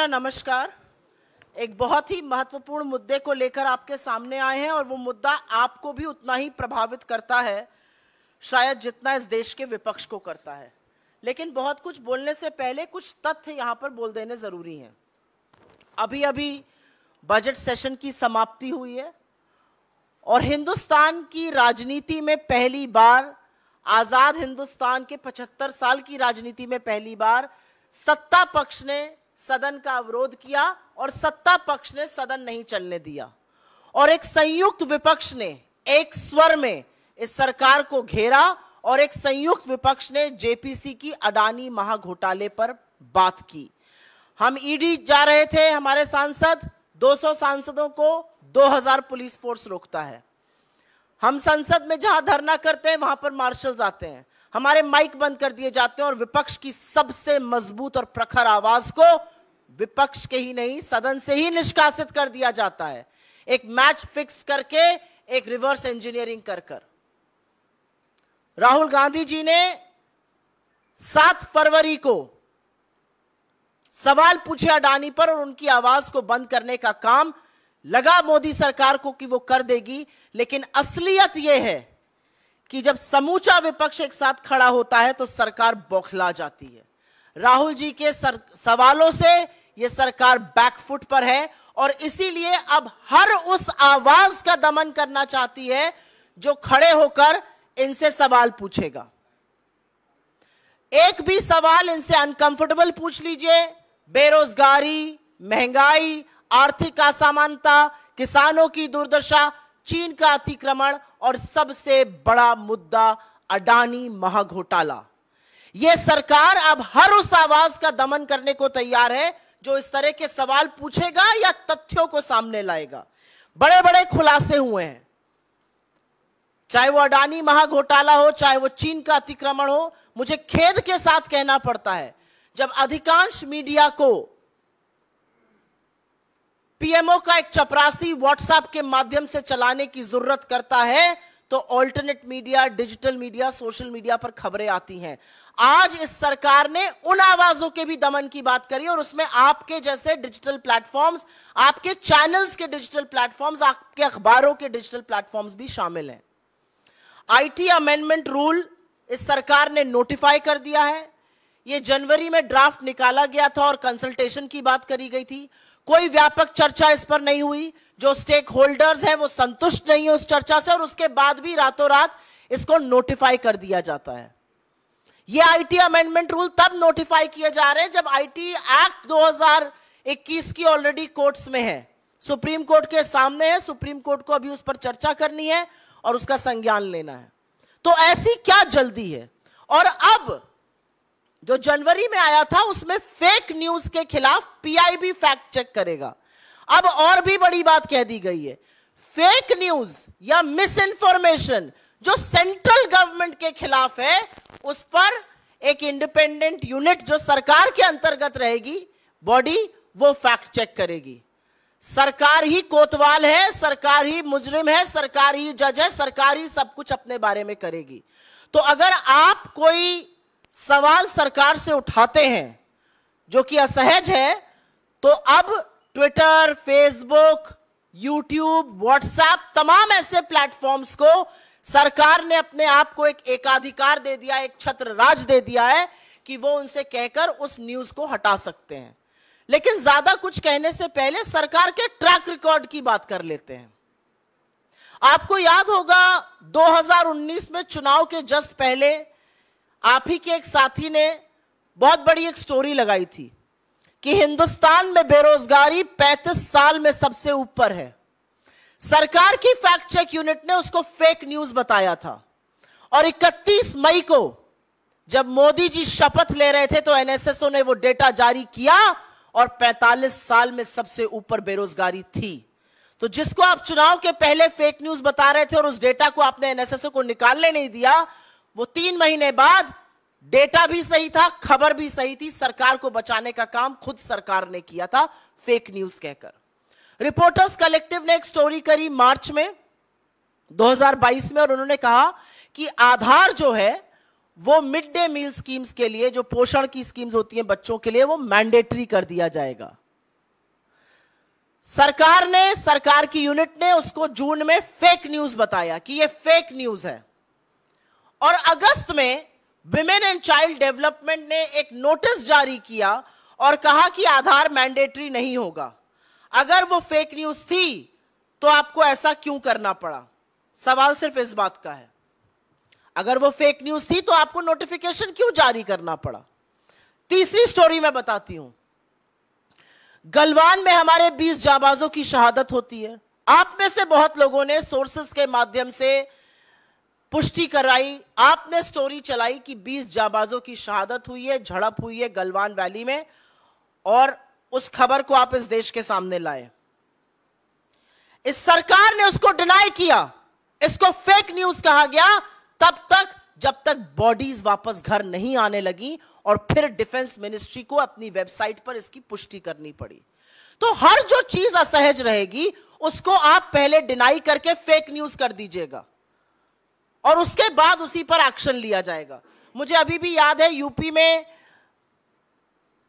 नमस्कार एक बहुत ही महत्वपूर्ण मुद्दे को लेकर आपके सामने आए हैं और वो मुद्दा आपको भी उतना ही प्रभावित करता है शायद जितना इस देश के विपक्ष को करता है लेकिन बहुत कुछ बोलने से पहले कुछ तथ्य यहाँ पर बोल देने ज़रूरी हैं अभी अभी बजट सेशन की समाप्ति हुई है और हिंदुस्तान की राजनीति में पहली बार आज़ाद हिंदुस्तान के 75 साल की राजनीति में पहली बार सत्ता पक्ष ने सदन का अवरोध किया और सत्ता पक्ष ने सदन नहीं चलने दिया और एक संयुक्त विपक्ष ने एक स्वर में इस सरकार को घेरा और एक संयुक्त विपक्ष ने जेपीसी की अडानी महाघोटाले पर बात की हम ईडी जा रहे थे हमारे सांसद 200 सांसदों को 2000 पुलिस फोर्स रोकता है हम संसद में जहां धरना करते हैं वहां पर मार्शल्स आते हैं हमारे माइक बंद कर दिए जाते हैं और विपक्ष की सबसे मजबूत और प्रखर आवाज को विपक्ष के ही नहीं सदन से ही निष्कासित कर दिया जाता है एक मैच फिक्स करके एक रिवर्स इंजीनियरिंग कर कर राहुल गांधी जी ने सात फरवरी को सवाल पूछे अडानी पर और उनकी आवाज को बंद करने का काम लगा मोदी सरकार को कि वो कर देगी लेकिन असलियत यह है कि जब समूचा विपक्ष एक साथ खड़ा होता है तो सरकार बौखला जाती है राहुल जी के सर, सवालों से यह सरकार बैकफुट पर है और इसीलिए अब हर उस आवाज का दमन करना चाहती है जो खड़े होकर इनसे सवाल पूछेगा एक भी सवाल इनसे अनकंफर्टेबल पूछ लीजिए बेरोजगारी महंगाई आर्थिक असमानता किसानों की दुर्दशा चीन का अतिक्रमण और सबसे बड़ा मुद्दा अडानी महाघोटाला यह सरकार अब हर उस आवाज का दमन करने को तैयार है जो इस तरह के सवाल पूछेगा या तथ्यों को सामने लाएगा बड़े बड़े खुलासे हुए हैं चाहे वो अडानी महाघोटाला हो चाहे वो चीन का अतिक्रमण हो मुझे खेद के साथ कहना पड़ता है जब अधिकांश मीडिया को पीएमओ का एक चपरासी व्हाट्सएप के माध्यम से चलाने की जरूरत करता है तो alternate media digital media social media पर खबरें आती हैं आज इस सरकार ने उन आवाजों के भी दमन की बात करी और उसमें आपके जैसे डिजिटल प्लेटफॉर्म्स आपके चैनल्स के डिजिटल प्लेटफॉर्म्स आपके अखबारों के डिजिटल प्लेटफॉर्म्स भी शामिल हैं आईटी अमेंडमेंट रूल इस सरकार ने नोटिफाई कर दिया है यह जनवरी में ड्राफ्ट निकाला गया था और कंसल्टेशन की बात करी गई थी कोई व्यापक चर्चा इस पर नहीं हुई जो स्टेक होल्डर्स है वो संतुष्ट नहीं है उस चर्चा से और उसके बाद भी रातों रात इसको नोटिफाई कर दिया जाता है ये आईटी अमेंडमेंट रूल तब नोटिफाई किए जा रहे हैं जब आईटी एक्ट 2021 की ऑलरेडी कोर्ट्स में है सुप्रीम कोर्ट के सामने है सुप्रीम कोर्ट को अभी उस पर चर्चा करनी है और उसका संज्ञान लेना है तो ऐसी क्या जल्दी है और अब जो जनवरी में आया था उसमें फेक न्यूज के खिलाफ पीआईबी फैक्ट चेक करेगा अब और भी बड़ी बात कह दी गई है फेक न्यूज या मिस इंफॉर्मेशन जो सेंट्रल गवर्नमेंट के खिलाफ है उस पर एक इंडिपेंडेंट यूनिट जो सरकार के अंतर्गत रहेगी बॉडी वो फैक्ट चेक करेगी सरकार ही कोतवाल है सरकार ही मुजरिम है सरकार ही जज है सरकार ही सब कुछ अपने बारे में करेगी तो अगर आप कोई सवाल सरकार से उठाते हैं जो कि असहज है तो अब ट्विटर फेसबुक यूट्यूब व्हाट्सएप तमाम ऐसे प्लेटफॉर्म्स को सरकार ने अपने आप को एक एकाधिकार दे दिया एक छत्र राज दे दिया है कि वो उनसे कहकर उस न्यूज को हटा सकते हैं लेकिन ज्यादा कुछ कहने से पहले सरकार के ट्रैक रिकॉर्ड की बात कर लेते हैं आपको याद होगा 2019 में चुनाव के जस्ट पहले आप ही के एक साथी ने बहुत बड़ी एक स्टोरी लगाई थी कि हिंदुस्तान में बेरोजगारी 35 साल में सबसे ऊपर है सरकार की फैक्ट चेक यूनिट ने उसको फेक न्यूज बताया था और 31 मई को जब मोदी जी शपथ ले रहे थे तो एनएसएसओ ने वो डेटा जारी किया और 45 साल में सबसे ऊपर बेरोजगारी थी तो जिसको आप चुनाव के पहले फेक न्यूज बता रहे थे और उस डेटा को आपने एनएसएसओ को निकालने नहीं दिया वो तीन महीने बाद डेटा भी सही था खबर भी सही थी सरकार को बचाने का काम खुद सरकार ने किया था फेक न्यूज कहकर रिपोर्टर्स कलेक्टिव ने एक स्टोरी करी मार्च में 2022 में और उन्होंने कहा कि आधार जो है वो मिड डे मील स्कीम्स के लिए जो पोषण की स्कीम्स होती हैं बच्चों के लिए वो मैंडेटरी कर दिया जाएगा सरकार ने सरकार की यूनिट ने उसको जून में फेक न्यूज बताया कि ये फेक न्यूज है और अगस्त में विमेन एंड चाइल्ड डेवलपमेंट ने एक नोटिस जारी किया और कहा कि आधार मैंडेटरी नहीं होगा अगर वो फेक न्यूज थी तो आपको ऐसा क्यों करना पड़ा सवाल सिर्फ इस बात का है अगर वो फेक न्यूज थी तो आपको नोटिफिकेशन क्यों जारी करना पड़ा तीसरी स्टोरी मैं बताती हूं गलवान में हमारे 20 जाबाजों की शहादत होती है आप में से बहुत लोगों ने सोर्सेस के माध्यम से पुष्टि कराई आपने स्टोरी चलाई कि 20 जाबाजों की शहादत हुई है झड़प हुई है गलवान वैली में और उस खबर को आप इस देश के सामने लाए इस सरकार ने उसको डिनाई किया इसको फेक न्यूज कहा गया तब तक जब तक बॉडीज वापस घर नहीं आने लगी और फिर डिफेंस मिनिस्ट्री को अपनी वेबसाइट पर इसकी पुष्टि करनी पड़ी तो हर जो चीज असहज रहेगी उसको आप पहले डिनाई करके फेक न्यूज कर दीजिएगा और उसके बाद उसी पर एक्शन लिया जाएगा मुझे अभी भी याद है यूपी में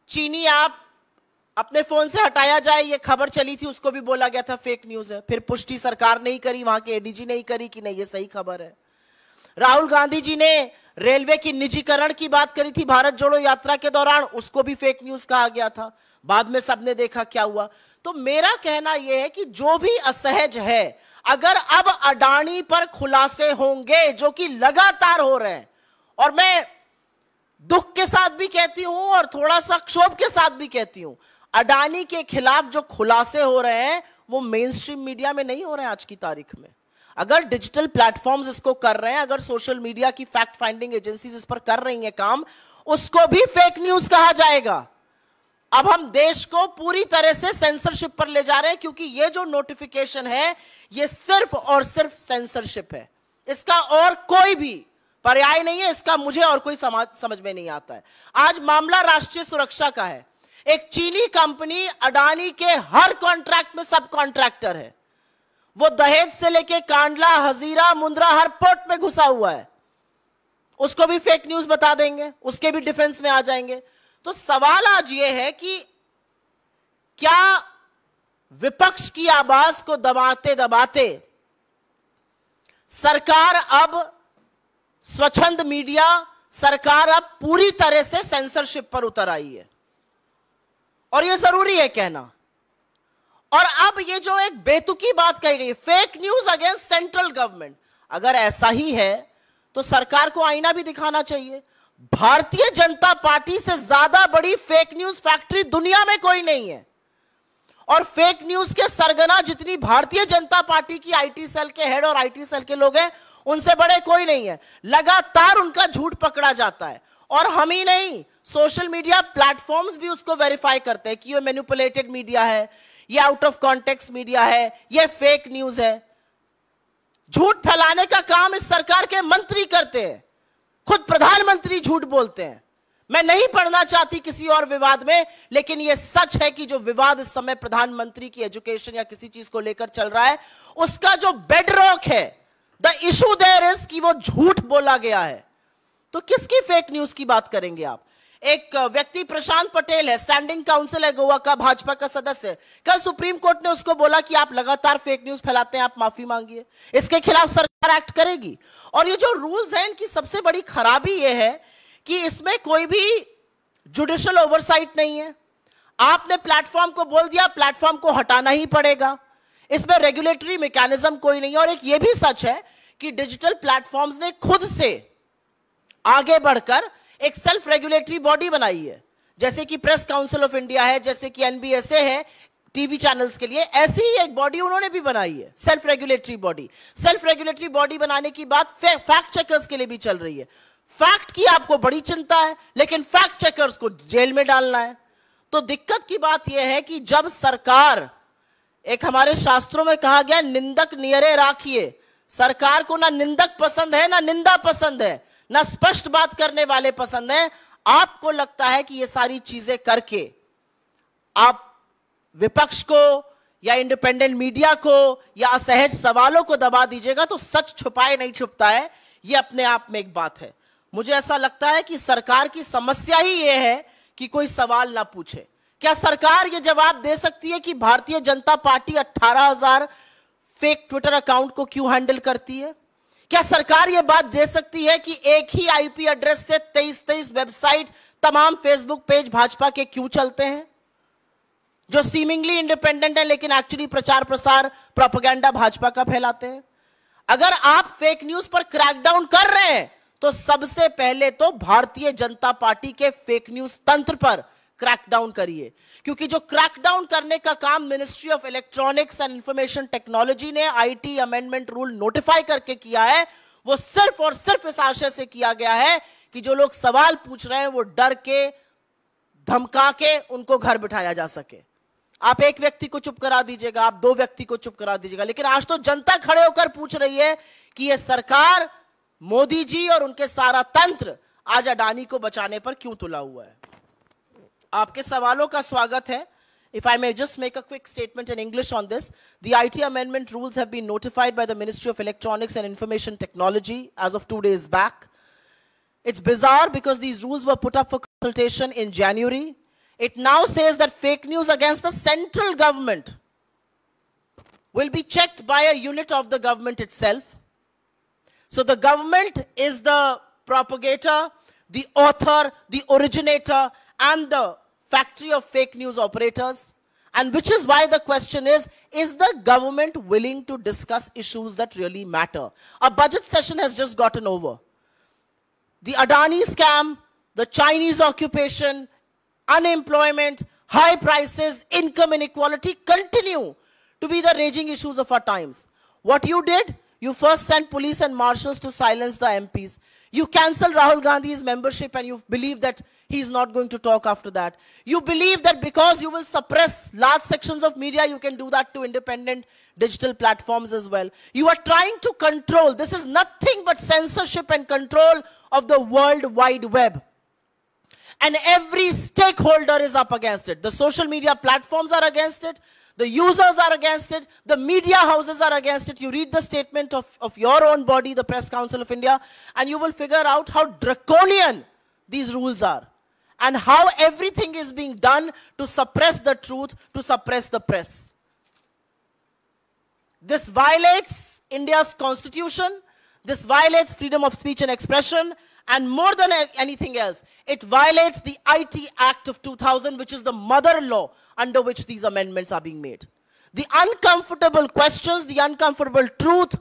चीनी ऐप अपने फोन से हटाया जाए ये खबर चली थी उसको भी बोला गया था फेक न्यूज है फिर पुष्टि सरकार नहीं करी वहां के एडीजी नहीं करी कि नहीं ये सही खबर है राहुल गांधी जी ने रेलवे की निजीकरण की बात करी थी भारत जोड़ो यात्रा के दौरान उसको भी फेक न्यूज कहा गया था बाद में सबने देखा क्या हुआ तो मेरा कहना यह है कि जो भी असहज है अगर अब अडानी पर खुलासे होंगे जो कि लगातार हो रहे हैं और मैं दुख के साथ भी कहती हूं और थोड़ा सा क्षोभ के साथ भी कहती हूं अडानी के खिलाफ जो खुलासे हो रहे हैं वो मेन स्ट्रीम मीडिया में नहीं हो रहे हैं आज की तारीख में अगर डिजिटल प्लेटफॉर्म्स इसको कर रहे हैं अगर सोशल मीडिया की फैक्ट फाइंडिंग एजेंसीज इस पर कर रही हैं काम उसको भी फेक न्यूज कहा जाएगा अब हम देश को पूरी तरह से सेंसरशिप पर ले जा रहे हैं क्योंकि ये जो नोटिफिकेशन है ये सिर्फ और सिर्फ सेंसरशिप है इसका और कोई भी पर्याय नहीं है इसका मुझे और कोई समाज समझ में नहीं आता है आज मामला राष्ट्रीय सुरक्षा का है एक चीनी कंपनी अडानी के हर कॉन्ट्रैक्ट में सब कॉन्ट्रैक्टर है वो दहेज से लेके कांडला हजीरा मुंद्रा हर पोर्ट में घुसा हुआ है उसको भी फेक न्यूज बता देंगे उसके भी डिफेंस में आ जाएंगे तो सवाल आज ये है कि क्या विपक्ष की आवाज को दबाते दबाते सरकार अब स्वच्छंद मीडिया सरकार अब पूरी तरह से सेंसरशिप पर उतर आई है और यह जरूरी है कहना और अब यह जो एक बेतुकी बात कही गई fake news against central government अगर ऐसा ही है तो सरकार को आईना भी दिखाना चाहिए भारतीय जनता पार्टी से ज्यादा बड़ी फेक न्यूज फैक्ट्री दुनिया में कोई नहीं है और फेक न्यूज के सरगना जितनी भारतीय जनता पार्टी की आईटी सेल के हेड और आईटी सेल के लोग हैं उनसे बड़े कोई नहीं है लगातार उनका झूठ पकड़ा जाता है और हम ही नहीं सोशल मीडिया प्लेटफॉर्म्स भी उसको वेरीफाई करते हैं कि ये मैनिपुलेटेड मीडिया है ये आउट ऑफ कॉन्टेक्स मीडिया है ये फेक न्यूज है झूठ फैलाने का काम इस सरकार के मंत्री करते हैं खुद प्रधानमंत्री झूठ बोलते हैं मैं नहीं पढ़ना चाहती किसी और विवाद में लेकिन यह सच है कि जो विवाद इस समय प्रधानमंत्री की एजुकेशन या किसी चीज को लेकर चल रहा है उसका जो बेडरॉक है द इशू देर इज कि वो झूठ बोला गया है तो किसकी फेक न्यूज की बात करेंगे आप एक व्यक्ति प्रशांत पटेल है स्टैंडिंग काउंसिल है गोवा का भाजपा का सदस्य कल सुप्रीम कोर्ट ने उसको बोला कि आप लगातार फेक न्यूज फैलाते हैं आप माफी मांगिए इसके खिलाफ सरकार एक्ट करेगी और ये जो रूल्स हैं इनकी सबसे बड़ी खराबी ये है कि इसमें कोई भी जुडिशल ओवरसाइट नहीं है आपने प्लेटफॉर्म को बोल दिया प्लेटफॉर्म को हटाना ही पड़ेगा इसमें रेगुलेटरी मैकेनिज्म कोई नहीं है और एक ये भी सच है कि डिजिटल प्लेटफॉर्म्स ने खुद से आगे बढ़कर एक सेल्फ रेगुलेटरी बॉडी बनाई है जैसे कि प्रेस काउंसिल ऑफ इंडिया है जैसे कि एनबीएसए है टीवी चैनल्स के लिए ऐसी ही एक बॉडी उन्होंने भी बनाई है self regulatory body self regulatory body बनाने की बात फैक्ट चेकर्स के लिए भी चल रही है फैक्ट की आपको बड़ी चिंता है लेकिन फैक्ट चेकर्स को जेल में डालना है तो दिक्कत की बात यह है कि जब सरकार एक हमारे शास्त्रों में कहा गया निंदक नियरे राखिए सरकार को ना निंदक पसंद है ना निंदा पसंद है ना स्पष्ट बात करने वाले पसंद हैं आपको लगता है कि ये सारी चीजें करके आप विपक्ष को या इंडिपेंडेंट मीडिया को या असहज सवालों को दबा दीजिएगा तो सच छुपाए नहीं छुपता है ये अपने आप में एक बात है मुझे ऐसा लगता है कि सरकार की समस्या ही ये है कि कोई सवाल ना पूछे क्या सरकार ये जवाब दे सकती है कि भारतीय Janata party 18,000 fake Twitter account को क्यों हैंडल करती है क्या सरकार यह बात दे सकती है कि एक ही आईपी एड्रेस से तेईस तेईस वेबसाइट तमाम फेसबुक पेज भाजपा के क्यों चलते हैं जो सीमिंगली इंडिपेंडेंट है लेकिन एक्चुअली प्रचार प्रसार प्रोपोगेंडा भाजपा का फैलाते हैं अगर आप फेक न्यूज पर क्रैकडाउन कर रहे हैं तो सबसे पहले तो भारतीय जनता पार्टी के फेक न्यूज तंत्र पर क्रैकडाउन करिए क्योंकि जो क्रैकडाउन करने का काम ministry of electronics and information technology ने आईटी अमेंडमेंट रूल नोटिफाई करके किया है वो सिर्फ और सिर्फ इस आशय से किया गया है कि जो लोग सवाल पूछ रहे हैं वो डर के धमका के उनको घर बिठाया जा सके आप एक व्यक्ति को चुप करा दीजिएगा आप दो व्यक्ति को चुप करा दीजिएगा लेकिन आज तो जनता खड़े होकर पूछ रही है कि यह सरकार मोदी जी और उनके सारा तंत्र आज अडानी को बचाने पर क्यों तुला हुआ है आपके सवालों का स्वागत है If I may just make a quick statement in English on this, the IT amendment rules have been notified by the Ministry of Electronics and Information Technology as of two days back. It's bizarre because these rules were put up for consultation in January. It now says that fake news against the central government will be checked by a unit of the government itself. So the government is the propagator, the author, the originator, and the factory of fake news operators. And which is why the question is, is the government willing to discuss issues that really matter? A budget session has just gotten over. The Adani scam, the Chinese occupation, unemployment, high prices, income inequality continue to be the raging issues of our times. What you did, you first sent police and marshals to silence the MPs. You cancelled Rahul Gandhi's membership and you believe that he's not going to talk after that. You believe that because you will suppress large sections of media, you can do that to independent digital platforms as well. You are trying to control. This is nothing but censorship and control of the World Wide Web. And every stakeholder is up against it. The social media platforms are against it. The users are against it. The media houses are against it. You read the statement of, of your own body, the Press Council of India, and you will figure out how draconian these rules are and how everything is being done to suppress the truth, to suppress the press. This violates India's constitution. This violates freedom of speech and expression. And more than anything else, it violates the IT Act of 2000, which is the mother law under which these amendments are being made. The uncomfortable questions, the uncomfortable truth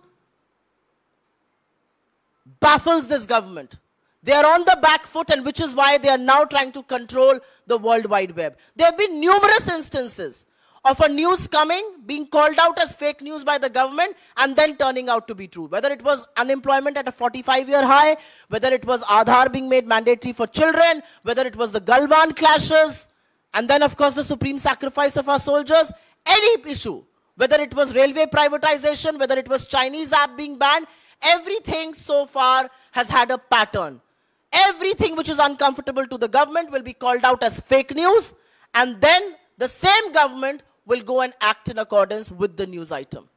baffles this government. They are on the back foot, and which is why they are now trying to control the World Wide Web. There have been numerous instances of a news coming, being called out as fake news by the government, and then turning out to be true. Whether it was unemployment at a 45 year high, whether it was Aadhaar being made mandatory for children, whether it was the Galwan clashes, and then, of course, the supreme sacrifice of our soldiers, any issue, whether it was railway privatization, whether it was Chinese app being banned, everything so far has had a pattern everything which is uncomfortable to the government will be called out as fake news, and then the same government will go and act in accordance with the news item.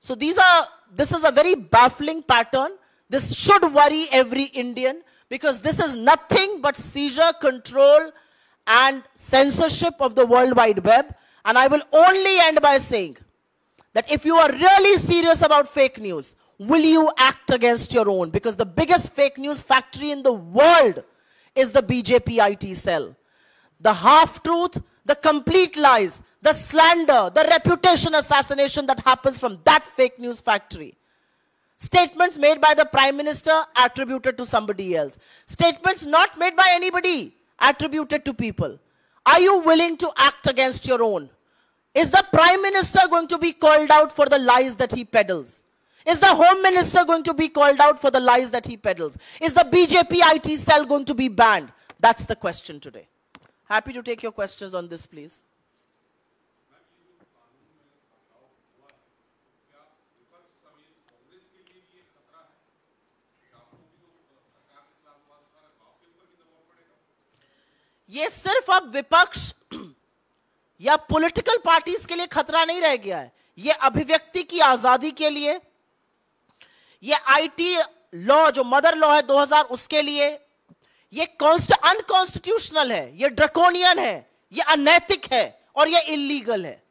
So these are, this is a very baffling pattern. This should worry every Indian because this is nothing but seizure, control, and censorship of the World Wide Web. And I will only end by saying that if you are really serious about fake news, will you act against your own? Because the biggest fake news factory in the world is the BJP IT cell. The half truth, the complete lies, the slander, the reputation assassination that happens from that fake news factory. Statements made by the Prime Minister attributed to somebody else. Statements not made by anybody attributed to people. Are you willing to act against your own? Is the Prime Minister going to be called out for the lies that he peddles? Is the Home Minister going to be called out for the lies that he peddles? Is the BJP IT cell going to be banned? That's the question today. Happy to take your questions on this, please. ये सिर्फ अब विपक्ष या political parties के लिए खतरा नहीं रह गया है ये अभिव्यक्ति की आजादी के लिए ये आईटी लॉ जो मदर लॉ है 2000 उसके लिए ये अनकॉन्स्टिट्यूशनल है ये ड्रकोनियन है ये अनैतिक है और ये इलीगल है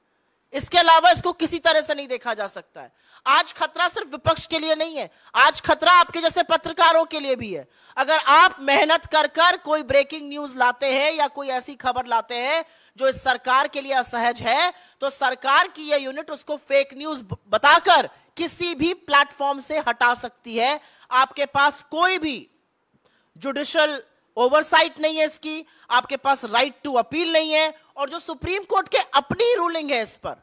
इसके अलावा इसको किसी तरह से नहीं देखा जा सकता है आज खतरा सिर्फ विपक्ष के लिए नहीं है आज खतरा आपके जैसे पत्रकारों के लिए भी है अगर आप मेहनत कर कर कोई ब्रेकिंग न्यूज लाते हैं या कोई ऐसी खबर लाते हैं जो इस सरकार के लिए असहज है तो सरकार की यह यूनिट उसको फेक न्यूज बताकर किसी भी प्लेटफॉर्म से हटा सकती है आपके पास कोई भी जुडिशल ओवरसाइट नहीं है इसकी आपके पास राइट टू अपील नहीं है और जो सुप्रीम कोर्ट के अपनी रूलिंग है इस पर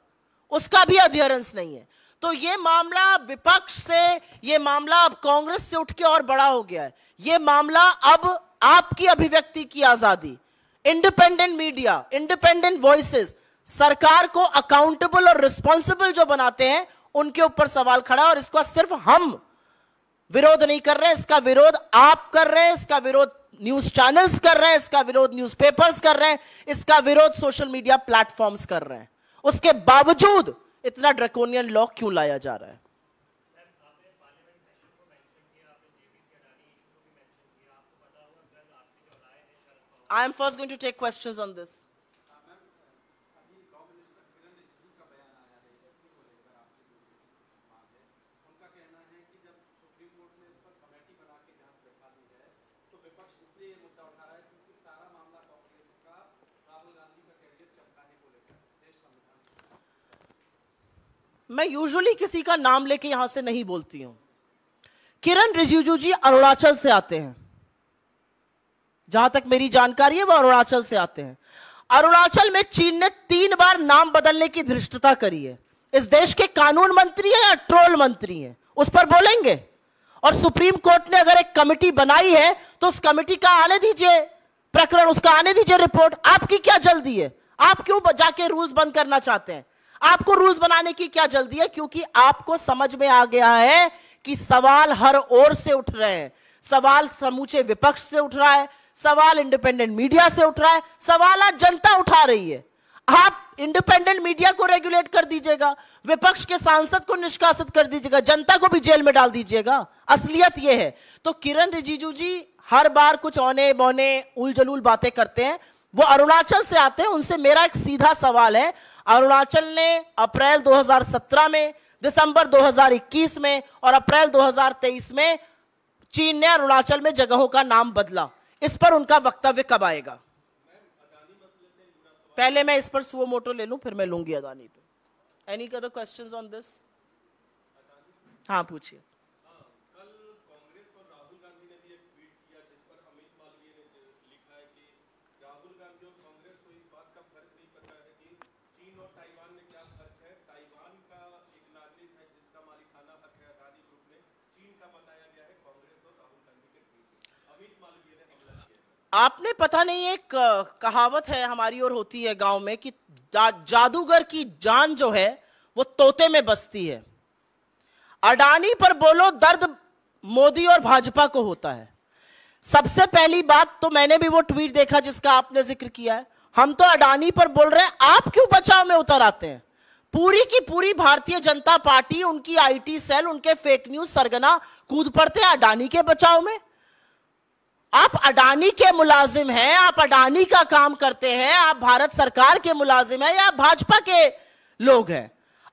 उसका भी अध्ययरेंस नहीं है तो यह मामला विपक्ष से यह मामला अब कांग्रेस से उठ के और बड़ा हो गया है यह मामला अब आपकी अभिव्यक्ति की आजादी इंडिपेंडेंट मीडिया इंडिपेंडेंट वॉइसेस सरकार को अकाउंटेबल और रिस्पॉन्सिबल जो बनाते हैं उनके ऊपर सवाल खड़ा और इसका सिर्फ हम विरोध नहीं कर रहे इसका विरोध आप कर रहे हैं इसका विरोध न्यूज चैनल्स कर रहे हैं इसका विरोध न्यूज़पेपर्स कर रहे हैं इसका विरोध सोशल मीडिया प्लेटफॉर्म्स कर रहे हैं उसके बावजूद इतना ड्रकोनियन लॉ क्यों लाया जा रहा है I am first going to take question on this मैं यूजुअली किसी का नाम लेके यहां से नहीं बोलती हूं किरण रिजिजू जी अरुणाचल से आते हैं जहां तक मेरी जानकारी है वो अरुणाचल से आते हैं अरुणाचल में चीन ने तीन बार नाम बदलने की धृष्टता करी है इस देश के कानून मंत्री है या ट्रोल मंत्री है उस पर बोलेंगे और सुप्रीम कोर्ट ने अगर एक कमिटी बनाई है तो उस कमिटी का आने दीजिए प्रकरण उसका आने दीजिए रिपोर्ट आपकी क्या जल्दी है आप क्यों जाके रूल्स बंद करना चाहते हैं आपको रूल्स बनाने की क्या जल्दी है क्योंकि आपको समझ में आ गया है कि सवाल हर ओर से उठ रहे हैं सवाल समूचे विपक्ष से उठ रहा है सवाल इंडिपेंडेंट मीडिया से उठ रहा है सवाल आज जनता उठा रही है आप इंडिपेंडेंट मीडिया को रेगुलेट कर दीजिएगा विपक्ष के सांसद को निष्कासित कर दीजिएगा जनता को भी जेल में डाल दीजिएगा असलियत यह है तो किरण रिजिजू जी हर बार कुछ औने बौने उलझलूल बातें करते हैं वो अरुणाचल से आते हैं उनसे मेरा एक सीधा सवाल है अरुणाचल ने अप्रैल 2017 में दिसंबर 2021 में और अप्रैल 2023 में चीन ने अरुणाचल में जगहों का नाम बदला इस पर उनका वक्तव्य कब आएगा पहले मैं इस पर सुओ मोटो ले लूं फिर मैं लूंगी अदानी पे any other questions on this हाँ पूछिए आपने पता नहीं एक कहावत है हमारी ओर होती है गांव में कि जादूगर की जान जो है वो तोते में बसती है अडानी पर बोलो दर्द मोदी और भाजपा को होता है सबसे पहली बात तो मैंने भी वो ट्वीट देखा जिसका आपने जिक्र किया है हम तो अडानी पर बोल रहे हैं आप क्यों बचाव में उतर आते हैं पूरी की पूरी भारतीय जनता पार्टी उनकी आईटी सेल उनके फेक न्यूज सरगना कूद पड़ते हैं अडानी के बचाव में आप अडानी के मुलाजिम हैं आप अडानी का काम करते हैं आप भारत सरकार के मुलाजिम हैं या आप भाजपा के लोग हैं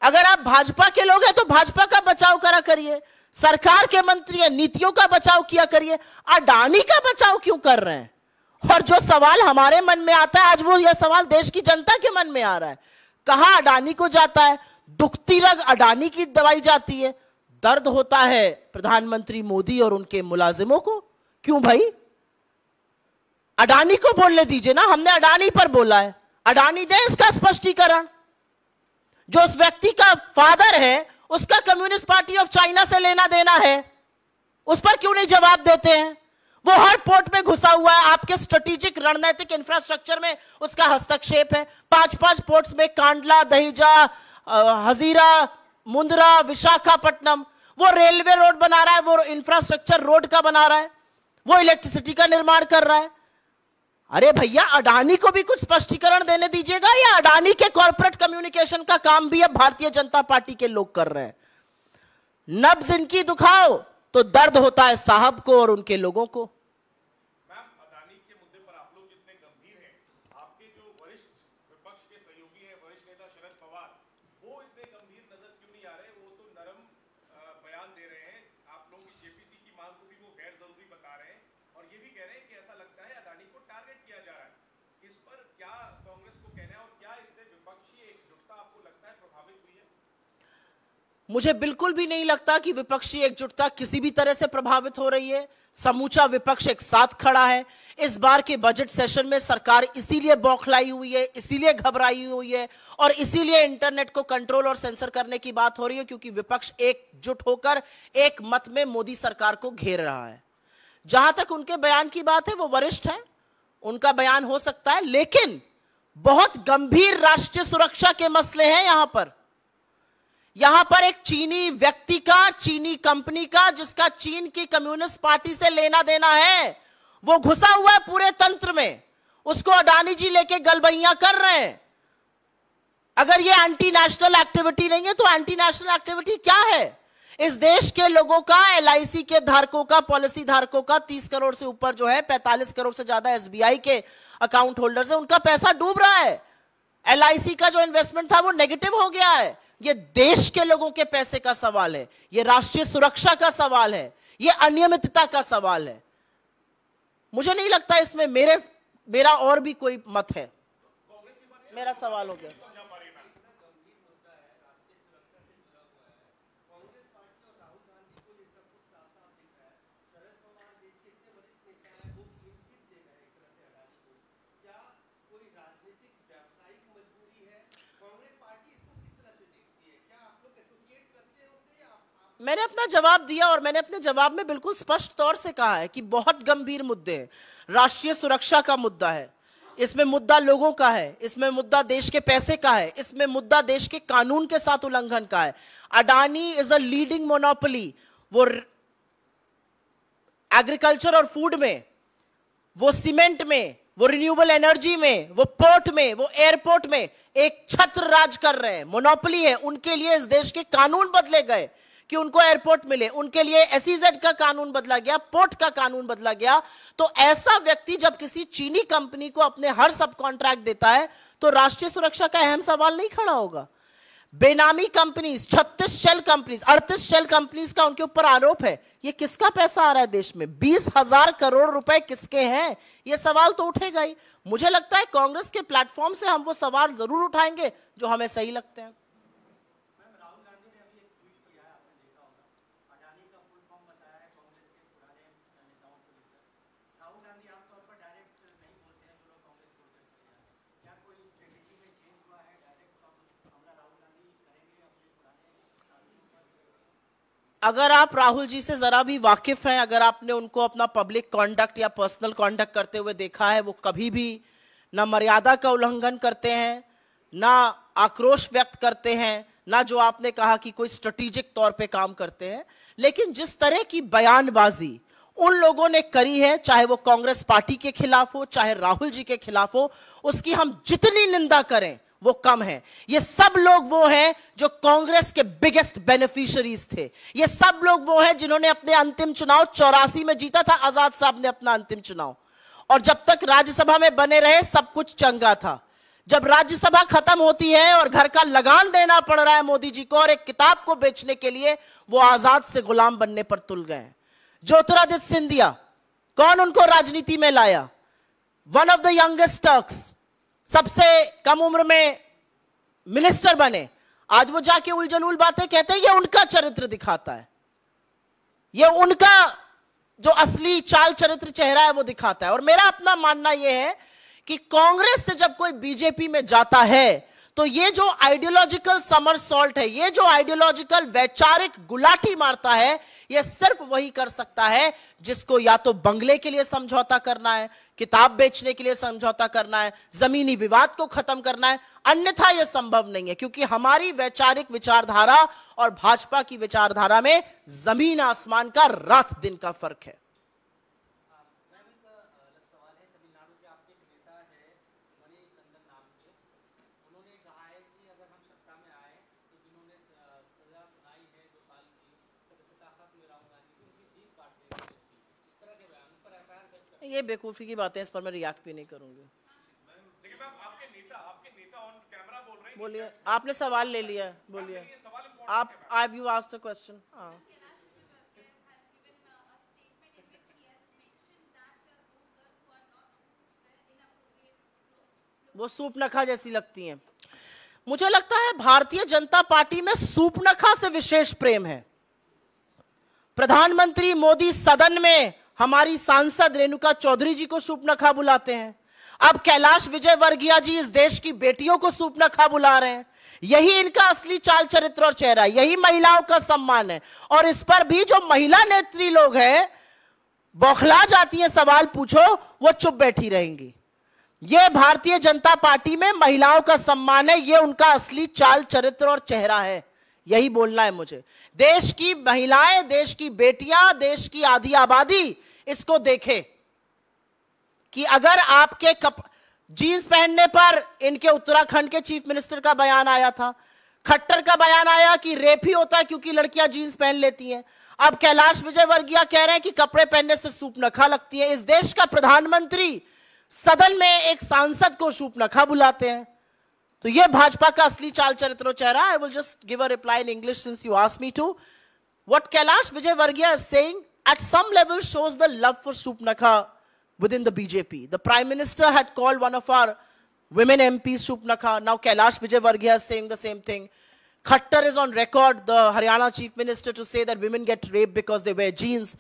अगर आप भाजपा के लोग हैं तो भाजपा का बचाव करा करिए सरकार के मंत्री हैं नीतियों का बचाव किया करिए अडानी का बचाव क्यों कर रहे हैं और जो सवाल हमारे मन में आता है आज वो यह सवाल देश की जनता के मन में आ रहा है कहा अडानी को जाता है दुखती रग अडानी की दवाई जाती है दर्द होता है प्रधानमंत्री मोदी और उनके मुलाजिमों को क्यों भाई अडानी को बोलने दीजिए ना हमने अडानी पर बोला है अडानी दे इसका स्पष्टीकरण जो उस व्यक्ति का फादर है उसका कम्युनिस्ट पार्टी ऑफ चाइना से लेना देना है उस पर क्यों नहीं जवाब देते हैं वो हर पोर्ट में घुसा हुआ है आपके स्ट्रेटेजिक रणनीतिक इंफ्रास्ट्रक्चर में उसका हस्तक्षेप है पांच पांच पोर्ट्स में कांडला दहिजा हजीरा मुंद्रा विशाखापट्टनम वो रेलवे रोड बना रहा है वो इंफ्रास्ट्रक्चर रोड का बना रहा है वो इलेक्ट्रिसिटी का निर्माण कर रहा है अरे भैया अडानी को भी कुछ स्पष्टीकरण देने दीजिएगा या अडानी के कॉरपोरेट कम्युनिकेशन का काम भी अब भारतीय जनता पार्टी के लोग कर रहे हैं नब्ज इनकी दुखाओ तो दर्द होता है साहब को और उनके लोगों को मुझे बिल्कुल भी नहीं लगता कि विपक्षी एकजुटता किसी भी तरह से प्रभावित हो रही है समूचा विपक्ष एक साथ खड़ा है इस बार के बजट सेशन में सरकार इसीलिए बौखलाई हुई है इसीलिए घबराई हुई है और इसीलिए इंटरनेट को कंट्रोल और सेंसर करने की बात हो रही है क्योंकि विपक्ष एकजुट होकर एक मत में मोदी सरकार को घेर रहा है जहां तक उनके बयान की बात है वो वरिष्ठ है उनका बयान हो सकता है लेकिन बहुत गंभीर राष्ट्रीय सुरक्षा के मसले हैं यहां पर यहां पर एक चीनी व्यक्ति का चीनी कंपनी का जिसका चीन की कम्युनिस्ट पार्टी से लेना देना है वो घुसा हुआ है पूरे तंत्र में उसको अडानी जी लेके गलबैया कर रहे हैं अगर ये एंटी नेशनल एक्टिविटी नहीं है तो एंटी नेशनल एक्टिविटी क्या है इस देश के लोगों का एल के धारकों का पॉलिसी धारकों का 30 करोड़ से ऊपर जो है 45 करोड़ से ज्यादा एसबीआई के अकाउंट होल्डर्स है उनका पैसा डूब रहा है एल का जो इन्वेस्टमेंट था वो नेगेटिव हो गया है ये देश के लोगों के पैसे का सवाल है ये राष्ट्रीय सुरक्षा का सवाल है ये अनियमितता का सवाल है मुझे नहीं लगता इसमें मेरे मेरा और भी कोई मत है मेरा सवाल हो गया मैंने अपना जवाब दिया और मैंने अपने जवाब में बिल्कुल स्पष्ट तौर से कहा है कि बहुत गंभीर मुद्दे हैं राष्ट्रीय सुरक्षा का मुद्दा है इसमें मुद्दा लोगों का है इसमें मुद्दा देश के पैसे का है इसमें मुद्दा देश के कानून के साथ उल्लंघन का है Adani is a leading monopoly वो एग्रीकल्चर और फूड में वो सीमेंट में वो रिन्यूएबल एनर्जी में वो पोर्ट में वो एयरपोर्ट में एक छत्र राज कर रहे हैं मोनोपली है उनके लिए इस देश के कानून बदले गए कि उनको एयरपोर्ट मिले उनके लिए एसईजेड e का कानून बदला गया पोर्ट का कानून बदला गया तो ऐसा व्यक्ति जब किसी चीनी कंपनी को अपने हर सब कॉन्ट्रैक्ट देता है तो राष्ट्रीय सुरक्षा का अहम सवाल नहीं खड़ा होगा बेनामी कंपनीज छत्तीस शेल कंपनीज अड़तीस शेल कंपनीज का उनके ऊपर आरोप है ये किसका पैसा आ रहा है देश में बीस हजार करोड़ रुपए किसके हैं ये सवाल तो उठेगा ही मुझे लगता है कांग्रेस के प्लेटफॉर्म से हम वो सवाल जरूर उठाएंगे जो हमें सही लगते हैं अगर आप राहुल जी से जरा भी वाकिफ हैं अगर आपने उनको अपना पब्लिक कॉन्डक्ट या पर्सनल कॉन्डक्ट करते हुए देखा है वो कभी भी ना मर्यादा का उल्लंघन करते हैं ना आक्रोश व्यक्त करते हैं ना जो आपने कहा कि कोई स्ट्रेटेजिक तौर पे काम करते हैं लेकिन जिस तरह की बयानबाजी उन लोगों ने करी है चाहे वो कांग्रेस पार्टी के खिलाफ हो चाहे राहुल जी के खिलाफ हो उसकी हम जितनी निंदा करें वो कम है ये सब लोग वो हैं जो कांग्रेस के बिगेस्ट बेनिफिशरीज थे ये सब लोग वो हैं जिन्होंने अपने अंतिम चुनाव चौरासी में जीता था आजाद साहब ने अपना अंतिम चुनाव और जब तक राज्यसभा में बने रहे सब कुछ चंगा था जब राज्यसभा खत्म होती है और घर का लगान देना पड़ रहा है मोदी जी को और एक किताब को बेचने के लिए वो आजाद से गुलाम बनने पर तुल गए ज्योतिरादित्य सिंधिया कौन उनको राजनीति में लाया one of the youngest Turks सबसे कम उम्र में मिनिस्टर बने आज वो जाके उलझलूल बातें कहते हैं ये उनका चरित्र दिखाता है ये उनका जो असली चाल चरित्र चेहरा है वो दिखाता है और मेरा अपना मानना यह है कि कांग्रेस से जब कोई बीजेपी में जाता है तो ये जो आइडियोलॉजिकल समर सॉल्ट है ये जो आइडियोलॉजिकल वैचारिक गुलाटी मारता है ये सिर्फ वही कर सकता है जिसको या तो बंगले के लिए समझौता करना है किताब बेचने के लिए समझौता करना है जमीनी विवाद को खत्म करना है अन्यथा यह संभव नहीं है क्योंकि हमारी वैचारिक विचारधारा और भाजपा की विचारधारा में जमीन आसमान का रात दिन का फर्क है ये बेवकूफ़ी की बातें इस पर मैं रिएक्ट भी नहीं करूँगी बोलिए अच्छा, आपने सवाल ले लिया बोलिए आप I you asked a question हाँ uh, uh, uh, वो सूप नखा जैसी लगती हैं मुझे लगता है भारतीय जनता पार्टी में सूप नखा से विशेष प्रेम है प्रधानमंत्री मोदी सदन में हमारी सांसद रेणुका चौधरी जी को सूपनखा बुलाते हैं अब कैलाश विजय वर्गीय जी इस देश की बेटियों को सूपनखा बुला रहे हैं यही इनका असली चाल चरित्र और चेहरा यही महिलाओं का सम्मान है और इस पर भी जो महिला नेत्री लोग हैं बौखला जाती है सवाल पूछो वो चुप बैठी रहेंगी ये भारतीय जनता पार्टी में महिलाओं का सम्मान है ये उनका असली चाल चरित्र और चेहरा है यही बोलना है मुझे देश की महिलाएं देश की बेटियां देश की आधी आबादी इसको देखे कि अगर आपके कप जीन्स पहनने पर इनके उत्तराखंड के चीफ मिनिस्टर का बयान आया था खट्टर का बयान आया कि रेप ही होता है क्योंकि लड़कियां जीन्स पहन लेती हैं अब कैलाश विजयवर्गीय कह रहे हैं कि कपड़े पहनने से सूपनखा लगती है इस देश का प्रधानमंत्री सदन में एक सांसद को सूपनखा बुलाते हैं तो ये भाजपा का असली चाल चरित्र चेहरा I will just give a reply in English since you ask me to what Kailash Vijayvargiya is saying at some level shows the love for Supnakha within the BJP. The Prime Minister had called one of our women MPs Supnakha. Now Kailash Vijayvargiya is saying the same thing. Khattar is on record, the Haryana Chief Minister, to say that women get raped because they wear jeans.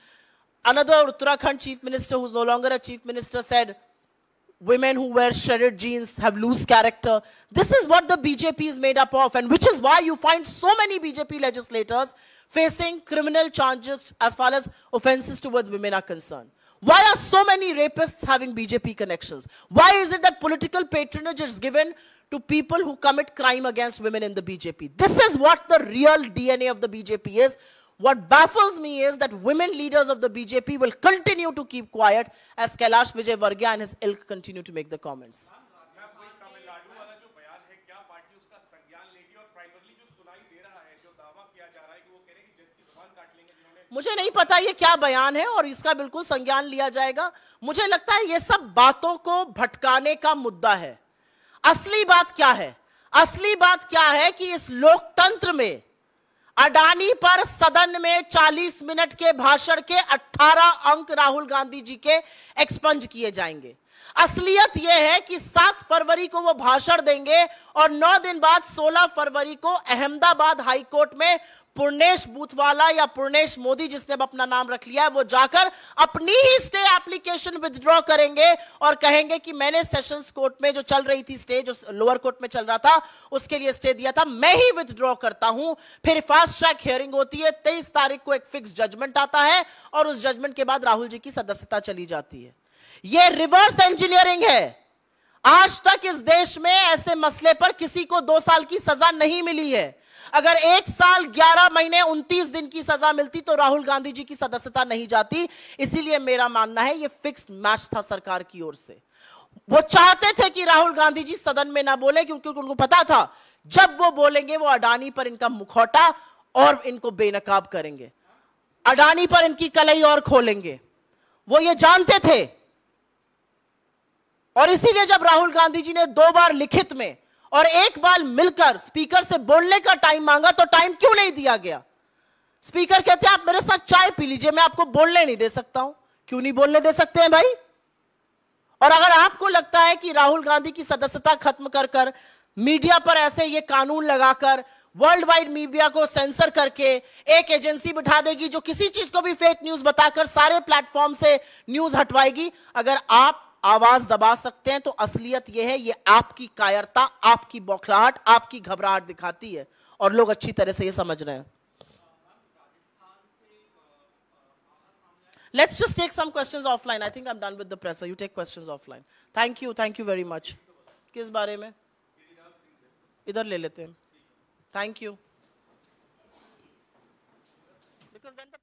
Another Uttarakhand Chief Minister, who's no longer a Chief Minister, said women who wear shredded jeans have loose character. This is what the BJP is made up of, and which is why you find so many BJP legislators facing criminal charges as far as offenses towards women are concerned. Why are so many rapists having BJP connections? Why is it that political patronage is given to people who commit crime against women in the BJP? This is what the real DNA of the BJP is, What baffles me is that women leaders of the BJP will continue to keep quiet as Kailash Vijayvargiya and his ilk continue to make the comments. मुझे नहीं पता ये क्या बयान है और इसका बिल्कुल संज्ञान लिया जाएगा मुझे लगता है ये सब बातों को भटकाने का मुद्दा है असली बात क्या है असली बात क्या है कि इस लोकतंत्र में अडानी पर सदन में 40 मिनट के भाषण के 18 अंक राहुल गांधी जी के एक्सपंज किए जाएंगे असलियत यह है कि 7 फरवरी को वो भाषण देंगे और 9 दिन बाद 16 फरवरी को अहमदाबाद हाई कोर्ट में पूर्णेश बूथवाला या पूर्णेश मोदी जिसने अब अपना नाम रख लिया है वो जाकर अपनी ही स्टे एप्लीकेशन विदड्रॉ करेंगे और कहेंगे कि मैंने सेशन कोर्ट में जो चल रही थी स्टे जो लोअर कोर्ट में चल रहा था उसके लिए स्टे दिया था मैं ही विदड्रॉ करता हूं फिर फास्ट ट्रैक हियरिंग होती है तेईस तारीख को एक फिक्स जजमेंट आता है और उस जजमेंट के बाद राहुल जी की सदस्यता चली जाती है यह रिवर्स इंजीनियरिंग है आज तक इस देश में ऐसे मसले पर किसी को दो साल की सजा नहीं मिली है अगर एक साल ग्यारह महीने उनतीस दिन की सजा मिलती तो राहुल गांधी जी की सदस्यता नहीं जाती इसीलिए मेरा मानना है ये फिक्स मैच था सरकार की ओर से वो चाहते थे कि राहुल गांधी जी सदन में ना बोले क्योंकि उनको पता था जब वो बोलेंगे वो अडानी पर इनका मुखौटा और इनको बेनकाब करेंगे अडानी पर इनकी कलई और खोलेंगे वो ये जानते थे और इसीलिए जब राहुल गांधी जी ने दो बार लिखित में और एक बार मिलकर स्पीकर से बोलने का टाइम मांगा तो टाइम क्यों नहीं दिया गया स्पीकर कहते हैं आप मेरे साथ चाय पी लीजिए मैं आपको बोलने नहीं दे सकता हूं क्यों नहीं बोलने दे सकते हैं भाई और अगर आपको लगता है कि राहुल गांधी की सदस्यता खत्म कर कर मीडिया पर ऐसे ये कानून लगाकर वर्ल्ड वाइड मीडिया को सेंसर करके एक एजेंसी बिठा देगी जो किसी चीज को भी फेक न्यूज बताकर सारे प्लेटफॉर्म से न्यूज हटवाएगी अगर आप आवाज दबा सकते हैं तो असलियत यह है ये आपकी कायरता आपकी बौखलाहट आपकी घबराहट दिखाती है और लोग अच्छी तरह से ये समझ रहे हैं let's just take some question offline I think I am done with the press you take question offline thank you thank you very much किस बारे में इधर ले लेते हैं थैंक यू बिकॉज